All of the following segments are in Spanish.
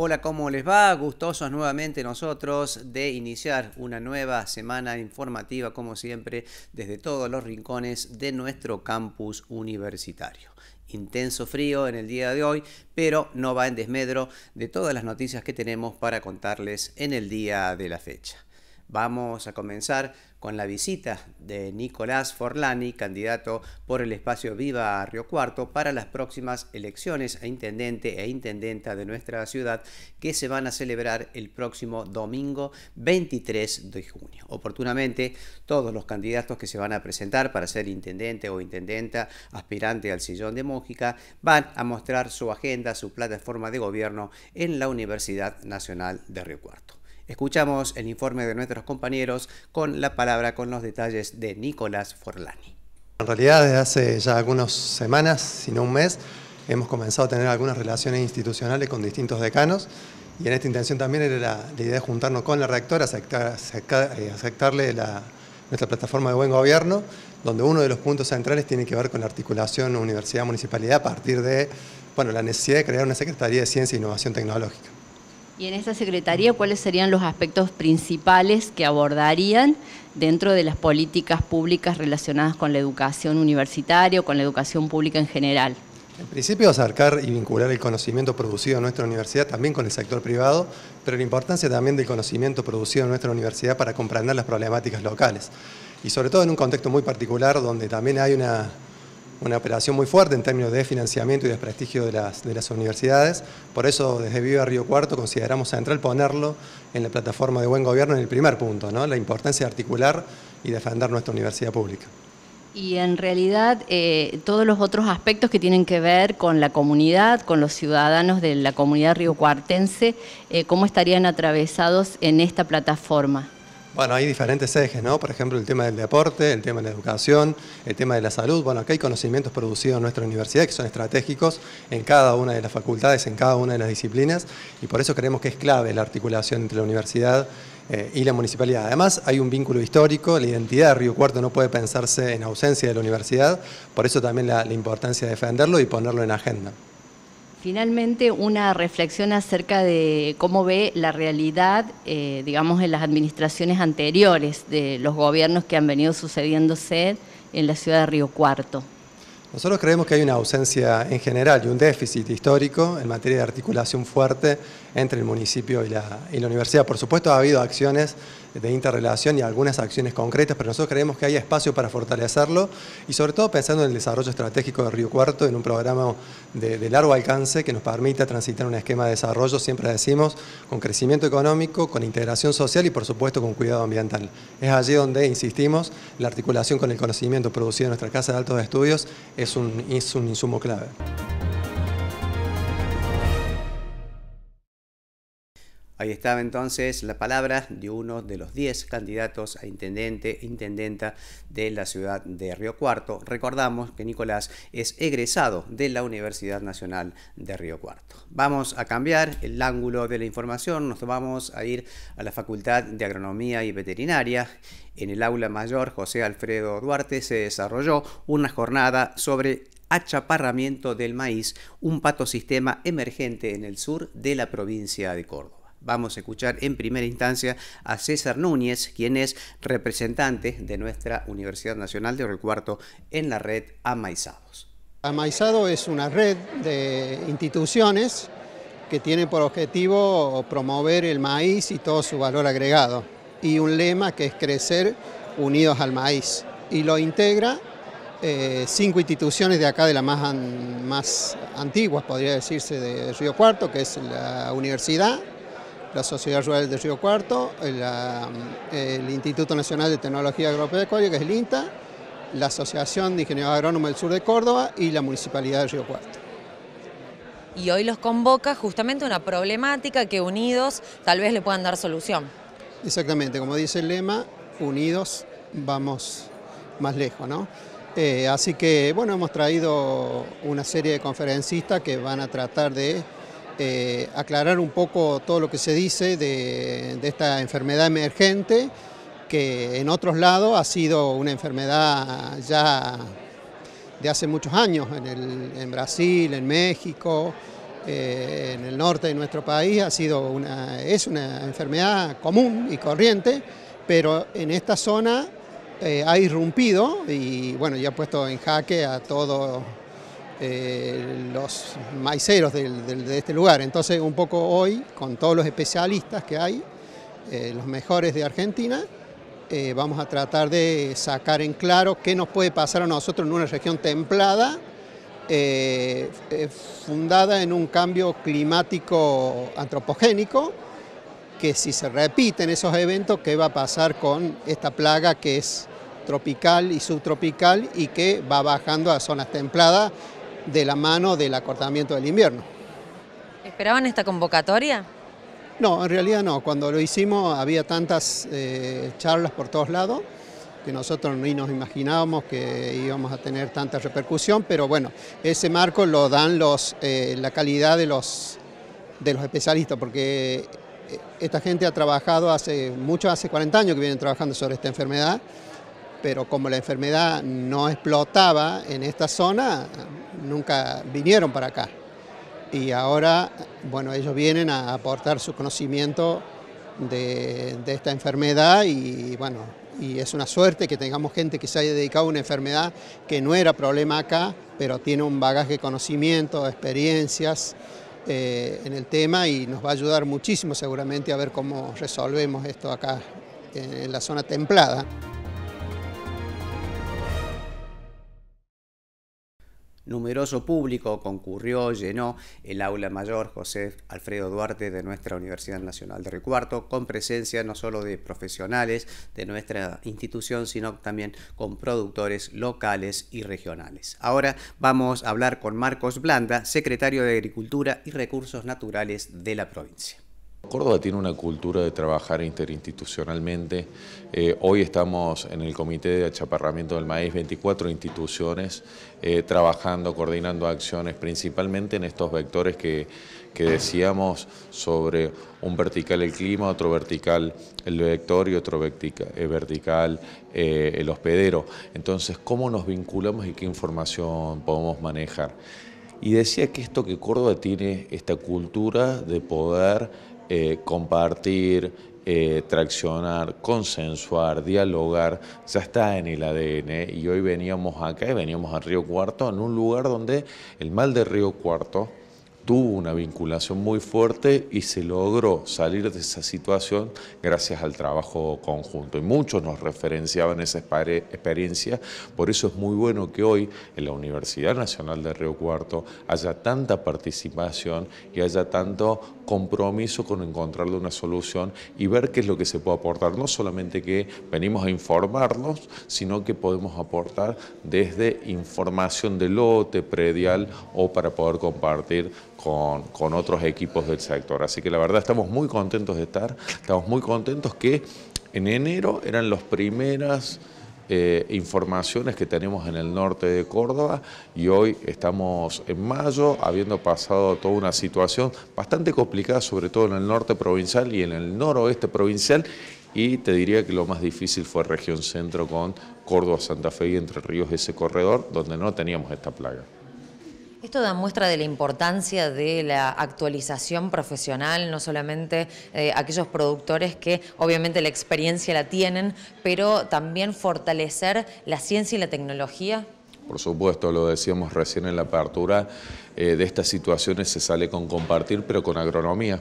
Hola, ¿cómo les va? Gustosos nuevamente nosotros de iniciar una nueva semana informativa, como siempre, desde todos los rincones de nuestro campus universitario. Intenso frío en el día de hoy, pero no va en desmedro de todas las noticias que tenemos para contarles en el día de la fecha. Vamos a comenzar con la visita de Nicolás Forlani, candidato por el espacio Viva Río Cuarto, para las próximas elecciones a e intendente e intendenta de nuestra ciudad que se van a celebrar el próximo domingo 23 de junio. Oportunamente, todos los candidatos que se van a presentar para ser intendente o intendenta aspirante al sillón de Mójica van a mostrar su agenda, su plataforma de gobierno en la Universidad Nacional de Río Cuarto. Escuchamos el informe de nuestros compañeros con la palabra con los detalles de Nicolás Forlani. En realidad, desde hace ya algunas semanas, si no un mes, hemos comenzado a tener algunas relaciones institucionales con distintos decanos y en esta intención también era la, idea de juntarnos con la rectora, aceptarle eh, nuestra plataforma de buen gobierno, donde uno de los puntos centrales tiene que ver con la articulación universidad-municipalidad a partir de bueno, la necesidad de crear una Secretaría de Ciencia e Innovación Tecnológica. Y en esta secretaría, ¿cuáles serían los aspectos principales que abordarían dentro de las políticas públicas relacionadas con la educación universitaria o con la educación pública en general? En principio, acercar y vincular el conocimiento producido en nuestra universidad también con el sector privado, pero la importancia también del conocimiento producido en nuestra universidad para comprender las problemáticas locales. Y sobre todo en un contexto muy particular donde también hay una una operación muy fuerte en términos de financiamiento y desprestigio de las, de las universidades. Por eso, desde Viva Río Cuarto, consideramos central ponerlo en la plataforma de buen gobierno en el primer punto, ¿no? la importancia de articular y defender nuestra universidad pública. Y en realidad eh, todos los otros aspectos que tienen que ver con la comunidad, con los ciudadanos de la comunidad río cuartense eh, ¿cómo estarían atravesados en esta plataforma? Bueno, hay diferentes ejes, ¿no? Por ejemplo, el tema del deporte, el tema de la educación, el tema de la salud. Bueno, acá hay conocimientos producidos en nuestra universidad que son estratégicos en cada una de las facultades, en cada una de las disciplinas, y por eso creemos que es clave la articulación entre la universidad eh, y la municipalidad. Además, hay un vínculo histórico, la identidad de Río Cuarto no puede pensarse en ausencia de la universidad, por eso también la, la importancia de defenderlo y ponerlo en agenda. Finalmente, una reflexión acerca de cómo ve la realidad, eh, digamos, en las administraciones anteriores de los gobiernos que han venido sucediéndose en la ciudad de Río Cuarto. Nosotros creemos que hay una ausencia en general y un déficit histórico en materia de articulación fuerte entre el municipio y la, universidad. Por supuesto ha habido acciones de interrelación y algunas acciones concretas, pero nosotros creemos que hay espacio para fortalecerlo y sobre todo pensando en el desarrollo estratégico de Río Cuarto, en un programa de, largo alcance que nos permita transitar un esquema de desarrollo, siempre decimos, con crecimiento económico, con integración social y por supuesto con cuidado ambiental. Es allí donde insistimos, la articulación con el conocimiento producido en nuestra Casa de Altos Estudios es un insumo clave. Ahí estaba entonces la palabra de uno de los 10 candidatos a intendente, intendenta de la ciudad de Río Cuarto. Recordamos que Nicolás es egresado de la Universidad Nacional de Río Cuarto. Vamos a cambiar el ángulo de la información, nos vamos a ir a la Facultad de Agronomía y Veterinaria. En el aula mayor José Alfredo Duarte se desarrolló una jornada sobre achaparramiento del maíz, un patosistema emergente en el sur de la provincia de Córdoba. Vamos a escuchar en primera instancia a César Núñez, quien es representante de nuestra Universidad Nacional de Oro Cuarto en la red Amaizados. Amaizado es una red de instituciones que tiene por objetivo promover el maíz y todo su valor agregado y un lema que es crecer unidos al maíz y lo integra eh, cinco instituciones de acá, de las más, más antiguas, podría decirse, de Río Cuarto, que es la universidad, la Sociedad Rural de Río Cuarto, eh, eh, el Instituto Nacional de Tecnología Agropecuaria, que es el INTA, la Asociación de Ingenieros Agrónomos del Sur de Córdoba y la Municipalidad de Río Cuarto. Y hoy los convoca justamente una problemática que unidos tal vez le puedan dar solución. Exactamente, como dice el lema, unidos vamos más lejos, ¿no? Eh, así que, bueno, hemos traído una serie de conferencistas que van a tratar de eh, aclarar un poco todo lo que se dice de, esta enfermedad emergente, que en otros lados ha sido una enfermedad ya de hace muchos años, en, Brasil, en México, eh, en el norte de nuestro país, ha sido una, es una enfermedad común y corriente, pero en esta zona eh, ha irrumpido y bueno, ya ha puesto en jaque a todo eh, los maiceros de este lugar. Entonces, un poco hoy, con todos los especialistas que hay, eh, los mejores de Argentina, eh, vamos a tratar de sacar en claro qué nos puede pasar a nosotros en una región templada, fundada en un cambio climático antropogénico, que si se repiten esos eventos, qué va a pasar con esta plaga que es tropical y subtropical y que va bajando a zonas templadas de la mano del acortamiento del invierno. ¿Esperaban esta convocatoria? No, en realidad no. Cuando lo hicimos había tantas eh, charlas por todos lados que nosotros ni nos imaginábamos que íbamos a tener tanta repercusión, pero bueno, ese marco lo dan los, eh, la calidad de los, de los especialistas, porque eh, esta gente ha trabajado hace mucho, hace 40 años que vienen trabajando sobre esta enfermedad, pero como la enfermedad no explotaba en esta zona, nunca vinieron para acá. Y ahora, bueno, ellos vienen a aportar su conocimiento de, esta enfermedad y, bueno, y es una suerte que tengamos gente que se haya dedicado a una enfermedad que no era problema acá, pero tiene un bagaje de conocimiento, experiencias eh, en el tema y nos va a ayudar muchísimo seguramente a ver cómo resolvemos esto acá en la zona templada. numeroso público concurrió, llenó el aula mayor José Alfredo Duarte de nuestra Universidad Nacional de Río con presencia no solo de profesionales de nuestra institución, sino también con productores locales y regionales. Ahora vamos a hablar con Marcos Blanda, secretario de Agricultura y Recursos Naturales de la provincia. Córdoba tiene una cultura de trabajar interinstitucionalmente. Eh, hoy estamos en el Comité de Achaparramiento del Maíz, 24 instituciones eh, trabajando, coordinando acciones, principalmente en estos vectores que, decíamos sobre un vertical el clima, otro vertical el vector y otro eh, vertical el hospedero. Entonces, ¿cómo nos vinculamos y qué información podemos manejar? Y decía que esto que Córdoba tiene, esta cultura de poder eh, compartir, eh, traccionar, consensuar, dialogar, ya está en el ADN y hoy veníamos acá y veníamos a Río Cuarto, en un lugar donde el mal de Río Cuarto tuvo una vinculación muy fuerte y se logró salir de esa situación gracias al trabajo conjunto. Y muchos nos referenciaban esa experiencia, por eso es muy bueno que hoy en la Universidad Nacional de Río Cuarto haya tanta participación y haya tanto compromiso con encontrarle una solución y ver qué es lo que se puede aportar. No solamente que venimos a informarnos, sino que podemos aportar desde información de lote, predial o para poder compartir con, con otros equipos del sector. Así que la verdad estamos muy contentos de estar, estamos muy contentos que en enero eran los primeras eh, informaciones que tenemos en el norte de Córdoba y hoy estamos en mayo, habiendo pasado toda una situación bastante complicada, sobre todo en el norte provincial y en el noroeste provincial, y te diría que lo más difícil fue región centro con Córdoba, Santa Fe y Entre Ríos, ese corredor donde no teníamos esta plaga. Esto da muestra de la importancia de la actualización profesional, no solamente eh, aquellos productores que obviamente la experiencia la tienen, pero también fortalecer la ciencia y la tecnología. Por supuesto, lo decíamos recién en la apertura, eh, de estas situaciones se sale con compartir, pero con agronomía.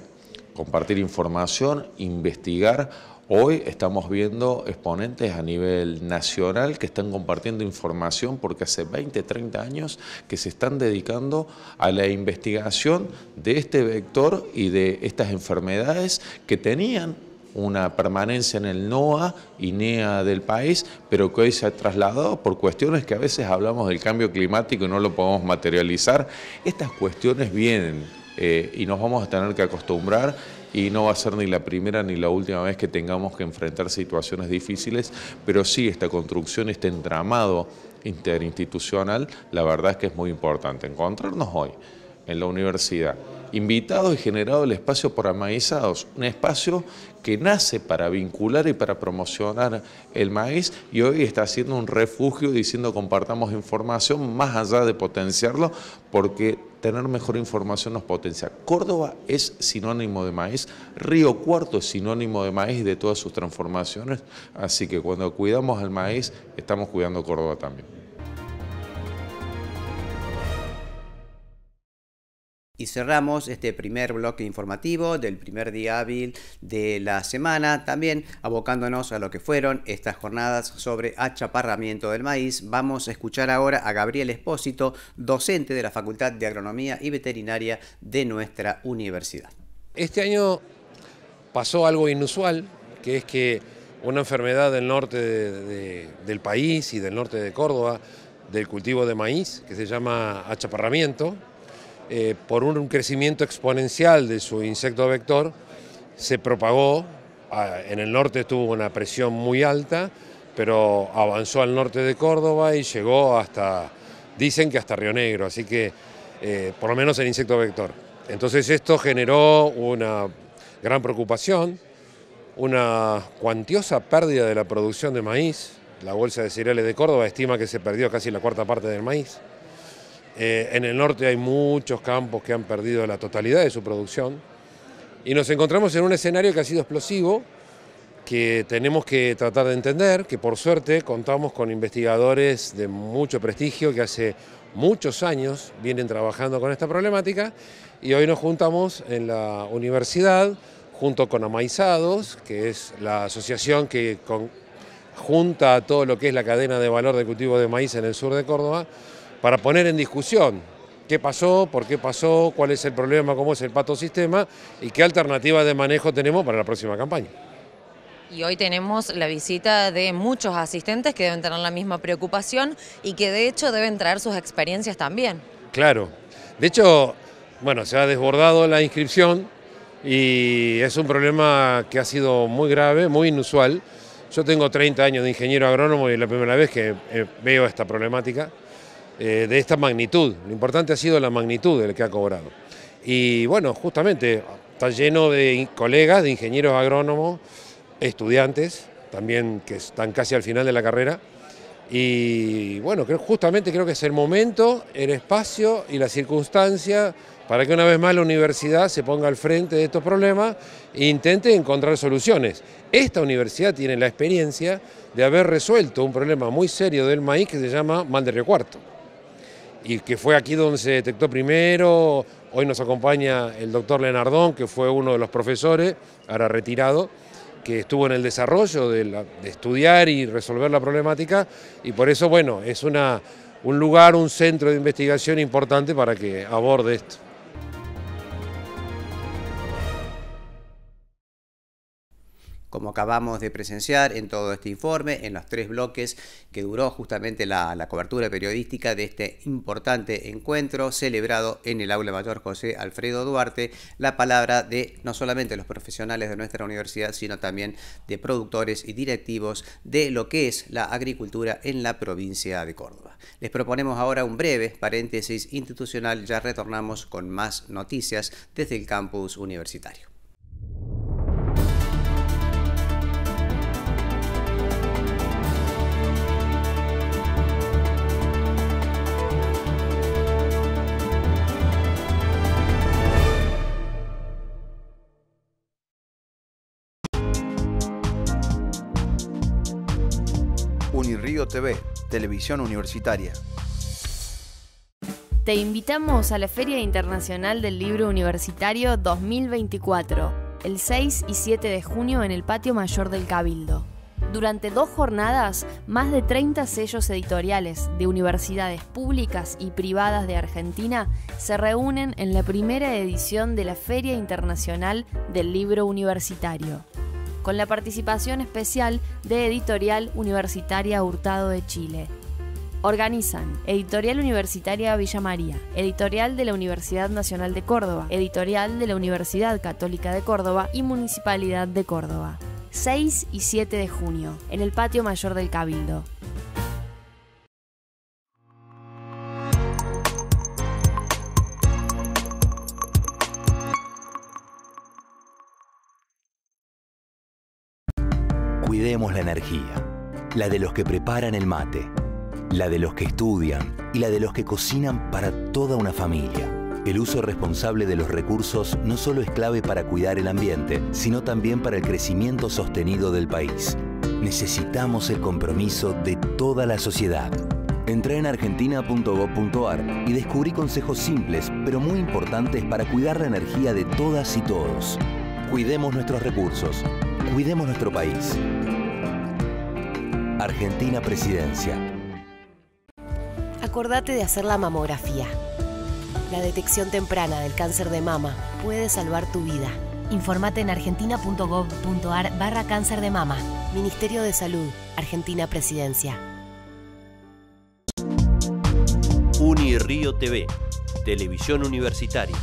Compartir información, investigar Hoy estamos viendo exponentes a nivel nacional que están compartiendo información porque hace 20, 30 años que se están dedicando a la investigación de este vector y de estas enfermedades que tenían una permanencia en el NOA y NEA del país, pero que hoy se ha trasladado por cuestiones que a veces hablamos del cambio climático y no lo podemos materializar. Estas cuestiones vienen eh, y nos vamos a tener que acostumbrar y no va a ser ni la primera ni la última vez que tengamos que enfrentar situaciones difíciles, pero sí esta construcción, este entramado interinstitucional, la verdad es que es muy importante. Encontrarnos hoy en la universidad, invitado y generado el espacio por Amaizados, un espacio que nace para vincular y para promocionar el maíz y hoy está siendo un refugio diciendo compartamos información más allá de potenciarlo porque tener mejor información nos potencia. Córdoba es sinónimo de maíz, Río Cuarto es sinónimo de maíz y de todas sus transformaciones, así que cuando cuidamos al maíz, estamos cuidando Córdoba también. Y cerramos este primer bloque informativo del primer día hábil de la semana, también abocándonos a lo que fueron estas jornadas sobre achaparramiento del maíz. Vamos a escuchar ahora a Gabriel Espósito, docente de la Facultad de Agronomía y Veterinaria de nuestra universidad. Este año pasó algo inusual, que es que una enfermedad del norte del país y del norte de Córdoba, del cultivo de maíz, que se llama achaparramiento, eh, por un crecimiento exponencial de su insecto vector, se propagó, ah, en el norte tuvo una presión muy alta, pero avanzó al norte de Córdoba y llegó hasta, dicen que hasta Río Negro, así que eh, por lo menos el insecto vector. Entonces esto generó una gran preocupación, una cuantiosa pérdida de la producción de maíz. La Bolsa de Cereales de Córdoba estima que se perdió casi la cuarta parte del maíz. Eh, en el norte hay muchos campos que han perdido la totalidad de su producción y nos encontramos en un escenario que ha sido explosivo, que tenemos que tratar de entender, que por suerte contamos con investigadores de mucho prestigio que hace muchos años vienen trabajando con esta problemática y hoy nos juntamos en la universidad junto con Amaizados, que es la asociación que junta a todo lo que es la cadena de valor de cultivo de maíz en el sur de Córdoba, para poner en discusión qué pasó, por qué pasó, cuál es el problema, cómo es el pato sistema y qué alternativa de manejo tenemos para la próxima campaña. Y hoy tenemos la visita de muchos asistentes que deben tener la misma preocupación y que de hecho deben traer sus experiencias también. Claro. De hecho, bueno, se ha desbordado la inscripción y es un problema que ha sido muy grave, muy inusual. Yo tengo 30 años de ingeniero agrónomo y es la primera vez que eh, veo esta problemática. Eh, de esta magnitud. Lo importante ha sido la magnitud del que ha cobrado. Y bueno, justamente está lleno de colegas, de ingenieros agrónomos, estudiantes, también que están casi al final de la carrera. Y bueno, creo, justamente creo que es el momento, el espacio y la circunstancia para que una vez más la universidad se ponga al frente de estos problemas e intente encontrar soluciones. Esta universidad tiene la experiencia de haber resuelto un problema muy serio del maíz que se llama mal de recuarto. Cuarto y que fue aquí donde se detectó primero. Hoy nos acompaña el doctor Lenardón, que fue uno de los profesores, ahora retirado, que estuvo en el desarrollo de, de estudiar y resolver la problemática. Y por eso, bueno, es una, un lugar, un centro de investigación importante para que aborde esto. como acabamos de presenciar en todo este informe, en los tres bloques que duró justamente la, cobertura periodística de este importante encuentro celebrado en el aula mayor José Alfredo Duarte, la palabra de no solamente los profesionales de nuestra universidad, sino también de productores y directivos de lo que es la agricultura en la provincia de Córdoba. Les proponemos ahora un breve paréntesis institucional, ya retornamos con más noticias desde el campus universitario. TV, Televisión Universitaria. Te invitamos a la Feria Internacional del Libro Universitario 2024, el 6 y 7 de junio en el Patio Mayor del Cabildo. Durante dos jornadas, más de 30 sellos editoriales de universidades públicas y privadas de Argentina se reúnen en la primera edición de la Feria Internacional del Libro Universitario con la participación especial de Editorial Universitaria Hurtado de Chile. Organizan Editorial Universitaria Villa María, Editorial de la Universidad Nacional de Córdoba, Editorial de la Universidad Católica de Córdoba y Municipalidad de Córdoba. 6 y 7 de junio, en el Patio Mayor del Cabildo. energía, la de los que preparan el mate, la de los que estudian y la de los que cocinan para toda una familia. El uso responsable de los recursos no solo es clave para cuidar el ambiente, sino también para el crecimiento sostenido del país. Necesitamos el compromiso de toda la sociedad. Entra en argentina.gov.ar y descubrí consejos simples, pero muy importantes para cuidar la energía de todas y todos. Cuidemos nuestros recursos. Cuidemos nuestro país. Argentina Presidencia. Acordate de hacer la mamografía. La detección temprana del cáncer de mama puede salvar tu vida. Informate en argentina.gov.ar barra cáncer de mama. Ministerio de Salud, Argentina Presidencia. UniRío TV, Televisión Universitaria.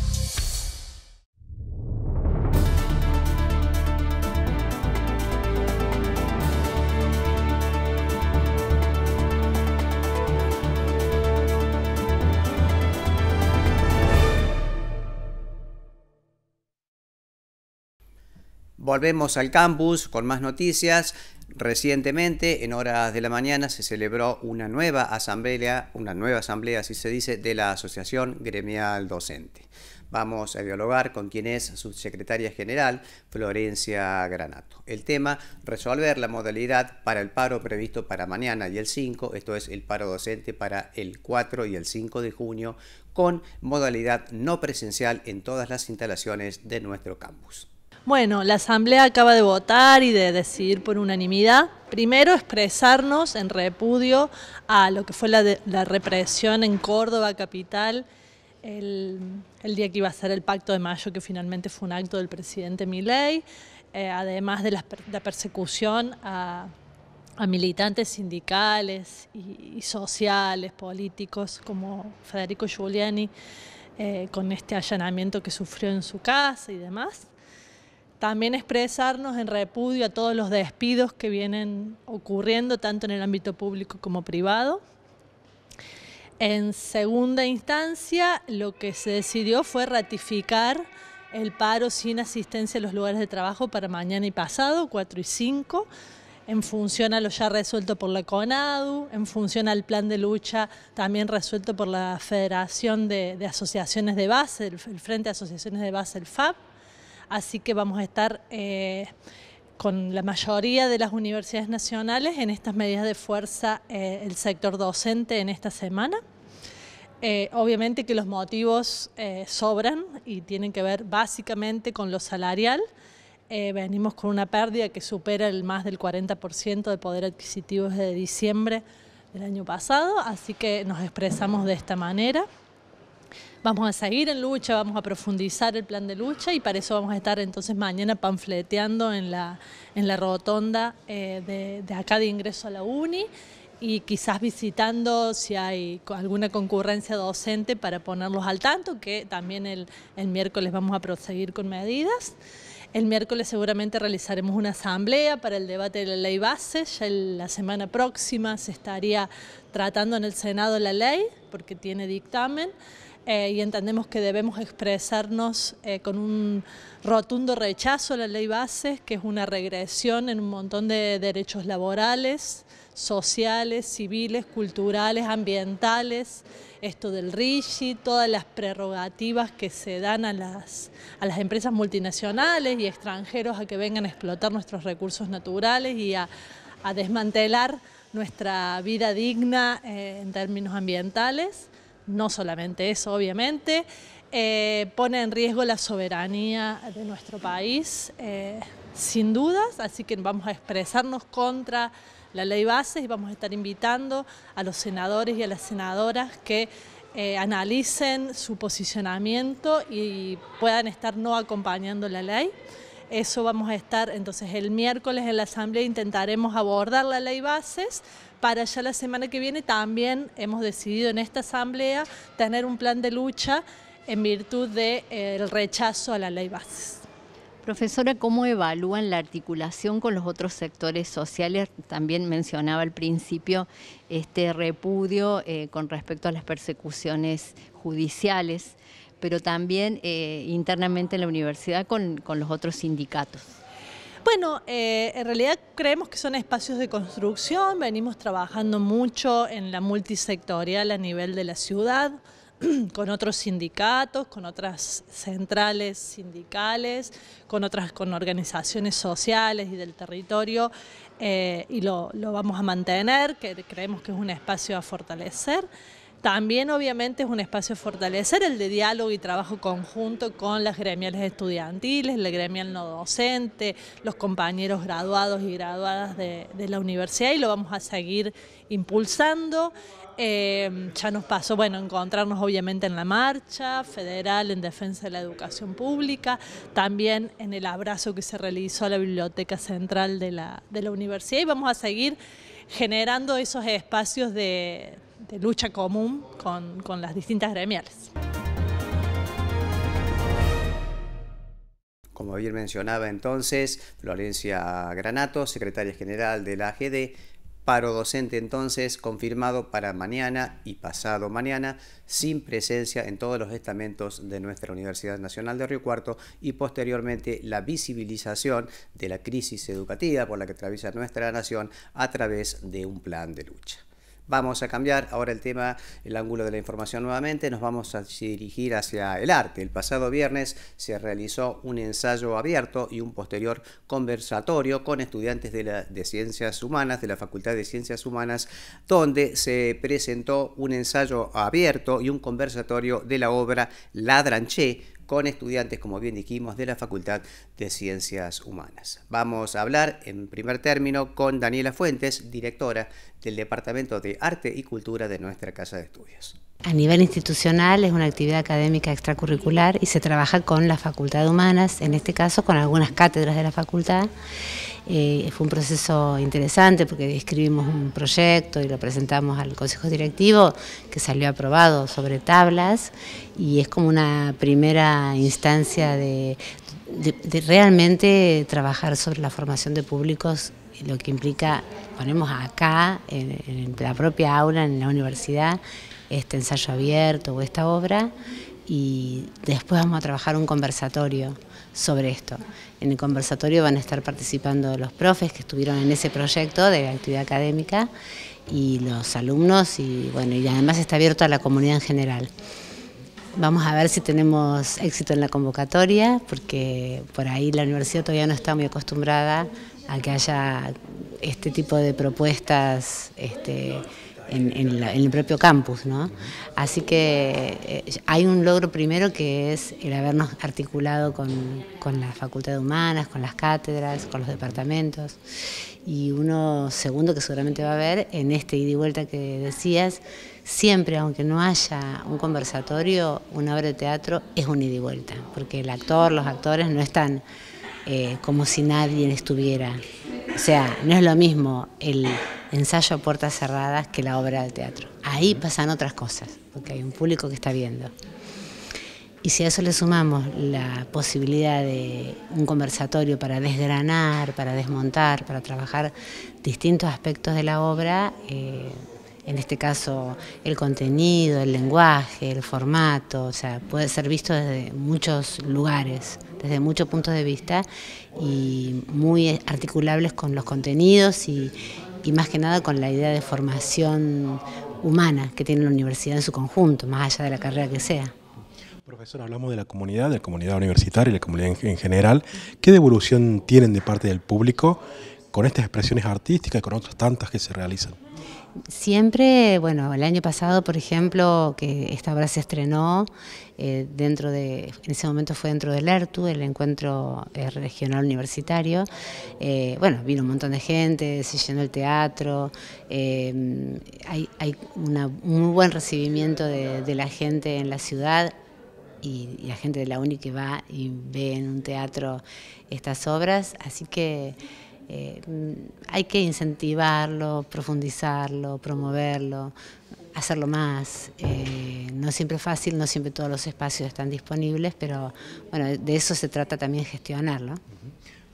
volvemos al campus con más noticias. Recientemente, en horas de la mañana, se celebró una nueva asamblea, una nueva asamblea, así se dice, de la Asociación Gremial Docente. Vamos a dialogar con quien es subsecretaria general, Florencia Granato. El tema, resolver la modalidad para el paro previsto para mañana y el 5, esto es el paro docente para el 4 y el 5 de junio, con modalidad no presencial en todas las instalaciones de nuestro campus. Bueno, la Asamblea acaba de votar y de decidir por unanimidad. Primero, expresarnos en repudio a lo que fue la, represión en Córdoba, capital, el, día que iba a ser el Pacto de Mayo, que finalmente fue un acto del presidente Milei, eh, además de la, persecución a militantes sindicales y, sociales, políticos, como Federico Giuliani, eh, con este allanamiento que sufrió en su casa y demás. También expresarnos en repudio a todos los despidos que vienen ocurriendo tanto en el ámbito público como privado. En segunda instancia, lo que se decidió fue ratificar el paro sin asistencia a los lugares de trabajo para mañana y pasado, 4 y 5, en función a lo ya resuelto por la CONADU, en función al plan de lucha también resuelto por la Federación de, Asociaciones de Base, el, Frente de Asociaciones de Base, el FAB. Así que vamos a estar eh, con la mayoría de las universidades nacionales en estas medidas de fuerza eh, el sector docente en esta semana. Eh, obviamente que los motivos sobran y tienen que ver básicamente con lo salarial. venimos con una pérdida que supera el más del 40% de poder adquisitivo desde diciembre del año pasado, así que nos expresamos de esta manera. Vamos a seguir en lucha, vamos a profundizar el plan de lucha y para eso vamos a estar entonces mañana panfleteando en la, en la rotonda eh, de, de acá de ingreso a la UNI y quizás visitando si hay alguna concurrencia docente para ponerlos al tanto, que también el, el, miércoles vamos a proseguir con medidas. El miércoles seguramente realizaremos una asamblea para el debate de la ley base, ya la semana próxima se estaría tratando en el Senado la ley, porque tiene dictamen. Eh, y entendemos que debemos expresarnos eh, con un rotundo rechazo a la ley Bases, que es una regresión en un montón de derechos laborales, sociales, civiles, culturales, ambientales, esto del RIGI, todas las prerrogativas que se dan a las, a las empresas multinacionales y extranjeros a que vengan a explotar nuestros recursos naturales y a, desmantelar nuestra vida digna eh, en términos ambientales no solamente eso, obviamente, eh, pone en riesgo la soberanía de nuestro país, eh, sin dudas, así que vamos a expresarnos contra la ley bases y vamos a estar invitando a los senadores y a las senadoras que eh, analicen su posicionamiento y puedan estar no acompañando la ley. Eso vamos a estar entonces el miércoles en la Asamblea intentaremos abordar la ley bases para ya la semana que viene también hemos decidido en esta asamblea tener un plan de lucha en virtud del eh, rechazo a la ley bases. Profesora, ¿cómo evalúan la articulación con los otros sectores sociales? También mencionaba al principio este repudio eh, con respecto a las persecuciones judiciales, pero también eh, internamente en la universidad con los otros sindicatos. Bueno, eh, en realidad creemos que son espacios de construcción, venimos trabajando mucho en la multisectorial a nivel de la ciudad, con otros sindicatos, con otras centrales sindicales, con otras con organizaciones sociales y del territorio, eh, y lo, lo, vamos a mantener, que creemos que es un espacio a fortalecer. También obviamente es un espacio fortalecer el de diálogo y trabajo conjunto con las gremiales estudiantiles, la gremial no docente, los compañeros graduados y graduadas de, la universidad y lo vamos a seguir impulsando. Em, ya nos pasó, bueno, encontrarnos obviamente en la marcha federal en defensa de la educación pública, también en el abrazo que se realizó a la Biblioteca Central de la, de la Universidad y vamos a seguir generando esos espacios de, de lucha común con, con las distintas gremiales. Como bien mencionaba entonces, Florencia Granato, secretaria general de la AGD, paro docente entonces confirmado para mañana y pasado mañana, sin presencia en todos los estamentos de nuestra Universidad Nacional de Río Cuarto y posteriormente la visibilización de la crisis educativa por la que atraviesa nuestra nación a través de un plan de lucha. Vamos a cambiar ahora el tema, el ángulo de la información nuevamente, nos vamos a dirigir hacia el arte. El pasado viernes se realizó un ensayo abierto y un posterior conversatorio con estudiantes de, Ciencias Humanas, de la Facultad de Ciencias Humanas, donde se presentó un ensayo abierto y un conversatorio de la obra Ladranché, con estudiantes, como bien dijimos, de la Facultad de Ciencias Humanas. Vamos a hablar en primer término con Daniela Fuentes, directora del Departamento de Arte y Cultura de nuestra Casa de Estudios. A nivel institucional es una actividad académica extracurricular y se trabaja con la Facultad de Humanas, en este caso con algunas cátedras de la facultad. Eh, fue un proceso interesante porque escribimos un proyecto y lo presentamos al Consejo Directivo que salió aprobado sobre tablas y es como una primera instancia de, realmente trabajar sobre la formación de públicos lo que implica, ponemos acá, en la propia aula, en la universidad, este ensayo abierto o esta obra y después vamos a trabajar un conversatorio sobre esto. En el conversatorio van a estar participando los profes que estuvieron en ese proyecto de actividad académica y los alumnos y bueno, y además está abierto a la comunidad en general. Vamos a ver si tenemos éxito en la convocatoria, porque por ahí la universidad todavía no está muy acostumbrada a que haya este tipo de propuestas este, en, el propio campus. ¿no? Así que eh, hay un logro primero que es el habernos articulado con, la Facultad de Humanas, con las cátedras, con los departamentos y uno segundo que seguramente va a haber en este ida y vuelta que decías, siempre aunque no haya un conversatorio, una obra de teatro es un ida y vuelta, porque el actor, los actores no están eh, como si nadie estuviera o sea, no es lo mismo el ensayo a puertas cerradas que la obra de teatro. Ahí pasan otras cosas, porque hay un público que está viendo. Y si a eso le sumamos la posibilidad de un conversatorio para desgranar, para desmontar, para trabajar distintos aspectos de la obra, eh, en este caso el contenido, el lenguaje, el formato, o sea, puede ser visto desde muchos lugares, desde muchos puntos de vista y muy articulables con los contenidos y, y más que nada con la idea de formación humana que tiene la universidad en su conjunto, más allá de la carrera que sea. Profesor, hablamos de la comunidad, de la comunidad universitaria y la comunidad en general. ¿Qué devolución tienen de parte del público con estas expresiones artísticas y con otras tantas que se realizan? Siempre, bueno, el año pasado, por ejemplo, que esta obra se estrenó eh, dentro de, en ese momento fue dentro del ERTU, el encuentro eh, regional universitario. Eh, bueno, vino un montón de gente, se llenó el teatro, hay, un muy buen recibimiento de, de la gente en la ciudad y, la gente de la UNI que va y ve en un teatro estas obras, así que... Eh, hay que incentivarlo, profundizarlo, promoverlo, hacerlo más. Eh, no siempre es fácil, no siempre todos los espacios están disponibles, pero bueno, de eso se trata también gestionarlo.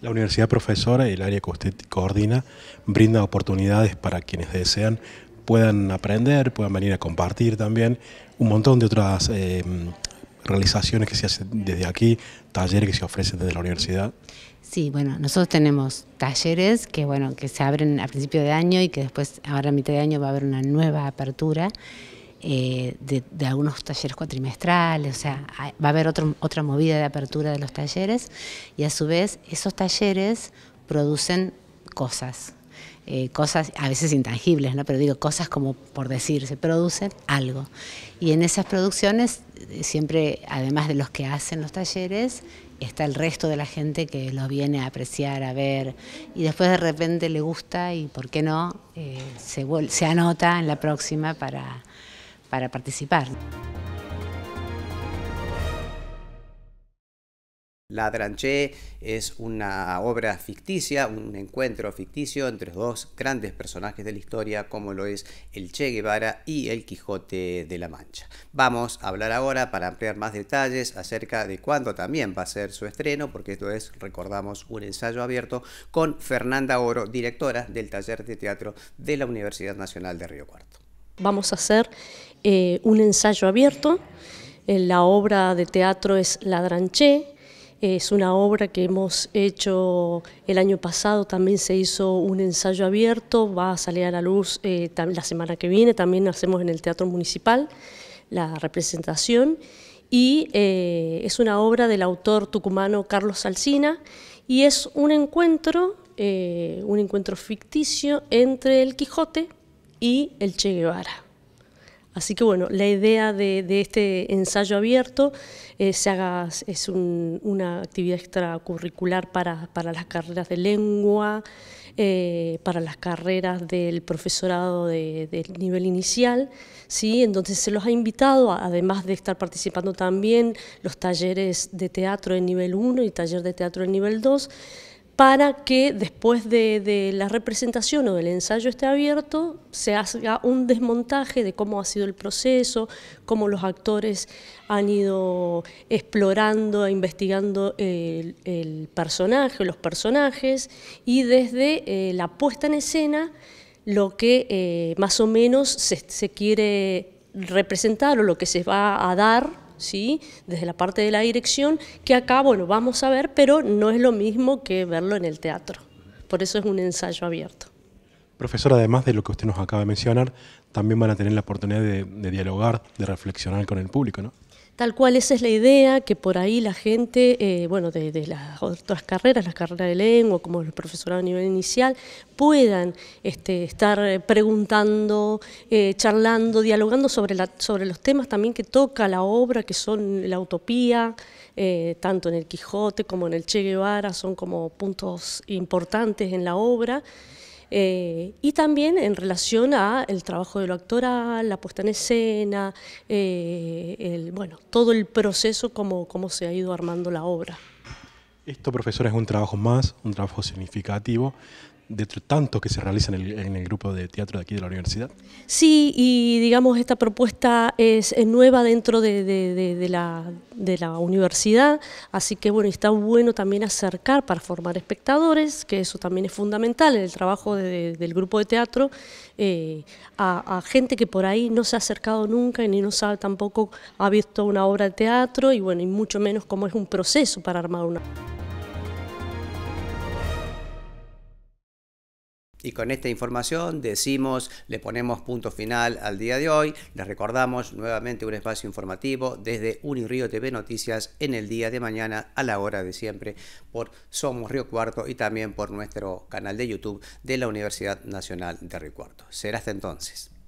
La universidad profesora y el área que usted coordina brinda oportunidades para quienes desean puedan aprender, puedan venir a compartir también un montón de otras eh, realizaciones que se hacen desde aquí, talleres que se ofrecen desde la universidad. Sí, bueno, nosotros tenemos talleres que, bueno, que se abren a principio de año y que después, ahora a mitad de año, va a haber una nueva apertura eh, de, algunos talleres cuatrimestrales, o sea, va a haber otro, otra movida de apertura de los talleres y a su vez esos talleres producen cosas. Eh, cosas a veces intangibles, ¿no? pero digo cosas como por decirse, producen algo. Y en esas producciones, eh, siempre, además de los que hacen los talleres, está el resto de la gente que lo viene a apreciar, a ver, y después de repente le gusta y, ¿por qué no?, eh, se, se, anota en la próxima para participar. La Dranché es una obra ficticia, un encuentro ficticio entre dos grandes personajes de la historia, como lo es el Che Guevara y el Quijote de la Mancha. Vamos a hablar ahora para ampliar más detalles acerca de cuándo también va a ser su estreno, porque esto es, recordamos, un ensayo abierto con Fernanda Oro, directora del taller de teatro de la Universidad Nacional de Río Cuarto. Vamos a hacer eh, un ensayo abierto. Eh, la obra de teatro es La Dranché es una obra que hemos hecho el año pasado, también se hizo un ensayo abierto, va a salir a la luz eh, la semana que viene, también hacemos en el Teatro Municipal la representación y eh, es una obra del autor tucumano Carlos Salsina y es un encuentro, eh, un encuentro ficticio entre el Quijote y el Che Guevara. Así que bueno, la idea de, este ensayo abierto es, haga, es una actividad extracurricular para, las carreras de lengua, eh, para las carreras del profesorado de, del nivel inicial, ¿sí? entonces se los ha invitado, además de estar participando también los talleres de teatro en nivel 1 y taller de teatro en nivel 2, para que después de, la representación o del ensayo esté abierto, se haga un desmontaje de cómo ha sido el proceso, cómo los actores han ido explorando e investigando el, personaje, los personajes, y desde eh, la puesta en escena lo que eh, más o menos se quiere representar o lo que se va a dar ¿sí? desde la parte de la dirección, que acá, bueno, vamos a ver, pero no es lo mismo que verlo en el teatro. Por eso es un ensayo abierto. Profesor, además de lo que usted nos acaba de mencionar, también van a tener la oportunidad de, de dialogar, de reflexionar con el público, ¿no? Tal cual, esa es la idea, que por ahí la gente, eh, bueno, de, las otras carreras, las carreras de lengua, como el profesorado a nivel inicial, puedan este, estar preguntando, eh, charlando, dialogando sobre, sobre los temas también que toca la obra, que son la utopía, eh, tanto en el Quijote como en el Che Guevara, son como puntos importantes en la obra. Eh, y también en relación a el trabajo de lo actoral, la puesta en escena, eh, bueno, todo el proceso como, como se ha ido armando la obra. Esto, profesor, es un trabajo más, un trabajo significativo de tantos que se realizan en el, grupo de teatro de aquí de la universidad? Sí, y digamos esta propuesta es, nueva dentro de, la, universidad, así que bueno, está bueno también acercar para formar espectadores, que eso también es fundamental en el trabajo del grupo de teatro, eh, a, gente que por ahí no se ha acercado nunca y ni no sabe tampoco, ha visto una obra de teatro y bueno, y mucho menos cómo es un proceso para armar una. Y con esta información decimos, le ponemos punto final al día de hoy. Les recordamos nuevamente un espacio informativo desde Unirío TV Noticias en el día de mañana a la hora de siempre por Somos Río Cuarto y también por nuestro canal de YouTube de la Universidad Nacional de Río Cuarto. Será hasta entonces.